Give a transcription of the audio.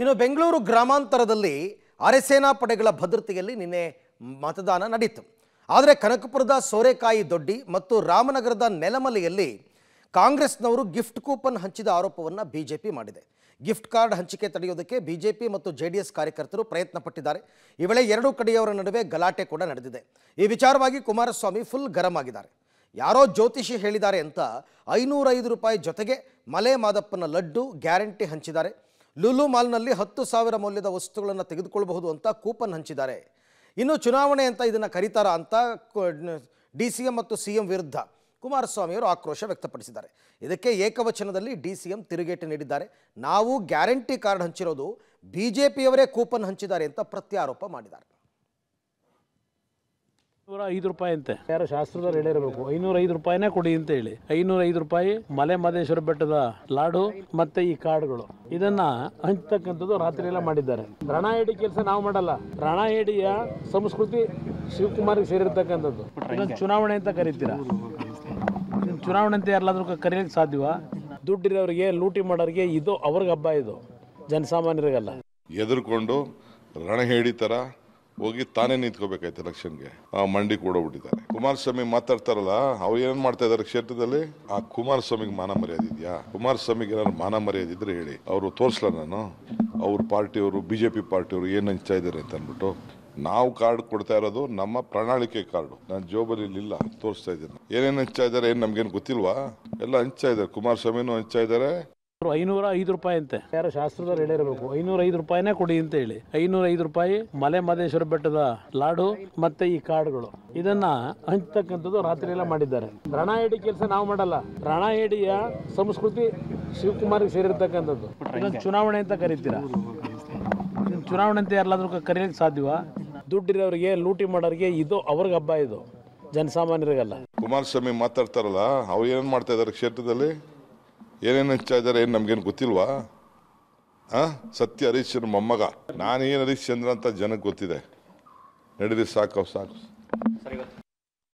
ಇನ್ನು ಬೆಂಗಳೂರು ಗ್ರಾಮಾಂತರದಲ್ಲಿ ಅರೆಸೇನಾ ಪಡೆಗಳ ಭದ್ರತೆಯಲ್ಲಿ ನಿನ್ನೆ ಮತದಾನ ನಡೆಯಿತು ಆದರೆ ಕನಕಪುರದ ಸೋರೆಕಾಯಿ ದೊಡ್ಡಿ ಮತ್ತು ರಾಮನಗರದ ನೆಲಮಲೆಯಲ್ಲಿ ಕಾಂಗ್ರೆಸ್ನವರು ಗಿಫ್ಟ್ ಕೂಪನ್ ಹಂಚಿದ ಆರೋಪವನ್ನು ಬಿಜೆಪಿ ಮಾಡಿದೆ ಗಿಫ್ಟ್ ಕಾರ್ಡ್ ಹಂಚಿಕೆ ತಡೆಯೋದಕ್ಕೆ ಬಿಜೆಪಿ ಮತ್ತು ಎಸ್ ಕಾರ್ಯಕರ್ತರು ಪ್ರಯತ್ನ ಪಟ್ಟಿದ್ದಾರೆ ಈ ವೇಳೆ ಎರಡೂ ಕಡೆಯವರ ನಡುವೆ ಗಲಾಟೆ ಕೂಡ ನಡೆದಿದೆ ಈ ವಿಚಾರವಾಗಿ ಕುಮಾರಸ್ವಾಮಿ ಫುಲ್ ಗರಂ ಆಗಿದ್ದಾರೆ ಯಾರೋ ಜ್ಯೋತಿಷಿ ಹೇಳಿದ್ದಾರೆ ಅಂತ ಐನೂರೈದು ರೂಪಾಯಿ ಜೊತೆಗೆ ಮಲೆ ಮಾದಪ್ಪನ ಲಡ್ಡು ಗ್ಯಾರಂಟಿ ಹಂಚಿದ್ದಾರೆ ಲುಲು ಮಾಲ್ನಲ್ಲಿ ಹತ್ತು ಸಾವಿರ ಮೌಲ್ಯದ ವಸ್ತುಗಳನ್ನು ತೆಗೆದುಕೊಳ್ಳಬಹುದು ಅಂತ ಕೂಪನ್ ಹಂಚಿದ್ದಾರೆ ಇನ್ನು ಚುನಾವಣೆ ಅಂತ ಇದನ್ನು ಕರೀತಾರ ಅಂತ ಡಿ ಸಿ ಎಂ ಮತ್ತು ಸಿ ಎಂ ವಿರುದ್ಧ ಕುಮಾರಸ್ವಾಮಿಯವರು ಆಕ್ರೋಶ ವ್ಯಕ್ತಪಡಿಸಿದ್ದಾರೆ ಇದಕ್ಕೆ ಏಕವಚನದಲ್ಲಿ ಡಿ ಸಿ ಎಂ ತಿರುಗೇಟು ನೀಡಿದ್ದಾರೆ ನಾವು ಗ್ಯಾರಂಟಿ ಕಾರ್ಡ್ ಹಂಚಿರೋದು ಬಿ ಜೆ ಪಿಯವರೇ ಕೂಪನ್ ಹಂಚಿದ್ದಾರೆ ಅಂತ ಪ್ರತ್ಯಾರೋಪ ಮಾಡಿದ್ದಾರೆ ನೂರ ಐದು ರೂಪಾಯಿ ಅಂತೆ ಯಾರು ಶಾಸ್ತ್ರದವ್ರು ಹೇಳಿರಬೇಕು ಐನೂರ ಐದು ರೂಪಾಯಿನೇ ಕೊಡಿ ಅಂತ ಹೇಳಿ ಐನೂರ ಐದು ರೂಪಾಯಿ ಮಲೆ ಮಹದೇಶ್ವರ ಬೆಟ್ಟದ ಲಾಡು ಮತ್ತೆ ಈ ಕಾರ್ಡ್ಗಳು ಇದನ್ನ ಹಂಚ್ತಕ್ಕಂಥದ್ದು ರಾತ್ರಿ ಎಲ್ಲ ಮಾಡಿದ್ದಾರೆ ರಣ ಹೇಡಿ ಕೆಲಸ ನಾವು ಮಾಡಲ್ಲ ರಣ ಹೇಡಿಯ ಸಂಸ್ಕೃತಿ ಶಿವಕುಮಾರ್ಗೆ ಸೇರಿರ್ತಕ್ಕಂಥದ್ದು ಚುನಾವಣೆ ಅಂತ ಕರಿತೀರಾ ಚುನಾವಣೆ ಅಂತ ಯಾರಲ್ಲಾದ್ರೂ ಕರೆಯಕ್ಕೆ ಸಾಧ್ಯವ ದುಡ್ಡಿರೋರಿಗೆ ಲೂಟಿ ಮಾಡೋರಿಗೆ ಇದು ಅವ್ರಿಗೆ ಹಬ್ಬ ಇದು ಜನಸಾಮಾನ್ಯರಿಗಲ್ಲ ಎದುರ್ಕೊಂಡು ರಣಹೇಡಿ ಥರ ಹೋಗಿ ತಾನೇ ನಿಂತ್ಕೋಬೇಕಾಯ್ತು ಎಲೆಕ್ಷನ್ಗೆ ಮಂಡಿ ಕೂಡ ಬಿಟ್ಟಿದ್ದಾರೆ ಕುಮಾರಸ್ವಾಮಿ ಮಾತಾಡ್ತಾರಲ್ಲ ಅವ್ರು ಏನ್ ಮಾಡ್ತಾ ಇದಾರೆ ಕ್ಷೇತ್ರದಲ್ಲಿ ಆ ಕುಮಾರಸ್ವಾಮಿಗೆ ಮಾನ ಮರ್ಯಾದೆ ಇದೆಯಾ ಕುಮಾರಸ್ವಾಮಿಗೆ ಏನಾದ್ರು ಮಾನ ಮರ್ಯಾದೆ ಇದ್ರೆ ಹೇಳಿ ಅವರು ತೋರಿಸ್ಲಾ ನಾನು ಅವ್ರ ಪಾರ್ಟಿಯವರು ಬಿಜೆಪಿ ಪಾರ್ಟಿಯವರು ಏನ್ ಹಂಚ್ತಾ ಇದ್ದಾರೆ ಅಂತ ಅನ್ಬಿಟ್ಟು ನಾವು ಕಾರ್ಡ್ ಕೊಡ್ತಾ ಇರೋದು ನಮ್ಮ ಪ್ರಣಾಳಿಕೆ ಕಾರ್ಡು ನಾನು ಜೋಬಲ್ಲಿ ಇಲ್ಲ ತೋರಿಸ್ತಾ ಇದ್ದೀನಿ ಏನೇನು ಹಂಚ್ತಾ ಇದ್ದಾರೆ ಏನು ನಮ್ಗೇನು ಗೊತ್ತಿಲ್ವಾ ಎಲ್ಲ ಹಂಚ್ತಾ ಇದ್ದಾರೆ ಕುಮಾರಸ್ವಾಮಿನೂ ಹಂಚ್ತಾ ಇದ್ದಾರೆ ಐನೂರ ಐದು ರೂಪಾಯಿ ಅಂತೆ ಯಾರು ಶಾಸ್ತ್ರದವ್ರು ಹೇಳಿರಬೇಕು ಐನೂರ ಐದು ರೂಪಾಯಿನೇ ಕೊಡಿ ಅಂತ ಹೇಳಿ ಐನೂರ ಐದು ರೂಪಾಯಿ ಮಲೆ ಮಹದೇಶ್ವರ ಬೆಟ್ಟದ ಲಾಡು ಮತ್ತೆ ಈ ಕಾರ್ಡ್ಗಳು ಇದನ್ನ ಹಂಚ್ತಕ್ಕಂಥದ್ದು ರಾತ್ರಿ ಎಲ್ಲ ಮಾಡಿದ್ದಾರೆ ರಣ ಕೆಲಸ ನಾವು ಮಾಡಲ್ಲ ರಣ ಸಂಸ್ಕೃತಿ ಶಿವಕುಮಾರ್ಗೆ ಸೇರಿರ್ತಕ್ಕಂಥದ್ದು ಚುನಾವಣೆ ಅಂತ ಕರಿತೀರಾ ಚುನಾವಣೆ ಅಂತ ಯಾರಾದ್ರೂ ಕರೆಯಕ್ಕೆ ಸಾಧ್ಯವ ದುಡ್ಡಿರೋರಿಗೆ ಲೂಟಿ ಮಾಡೋರಿಗೆ ಇದು ಅವ್ರಿಗೆ ಹಬ್ಬ ಇದು ಜನಸಾಮಾನ್ಯರಿಗಲ್ಲ ಕುಮಾರಸ್ವಾಮಿ ಮಾತಾಡ್ತಾರಲ್ಲ ಅವ್ರು ಏನು ಮಾಡ್ತಾ ಇದ್ದಾರೆ ಕ್ಷೇತ್ರದಲ್ಲಿ ಏನೇನು ಹಚ್ಚಾ ಇದ್ದಾರೆ ಏನು ನಮಗೇನು ಗೊತ್ತಿಲ್ವಾ ಹಾಂ ಸತ್ಯ ಹರೀಶ್ ಚಂದ್ರ ಮೊಮ್ಮಗ ನಾನೇನು ಹರೀಶ್ ಚಂದ್ರ ಅಂತ ಜನಕ್ಕೆ ಗೊತ್ತಿದೆ ನಡೀರಿ ಸಾಕು ಸಾಕು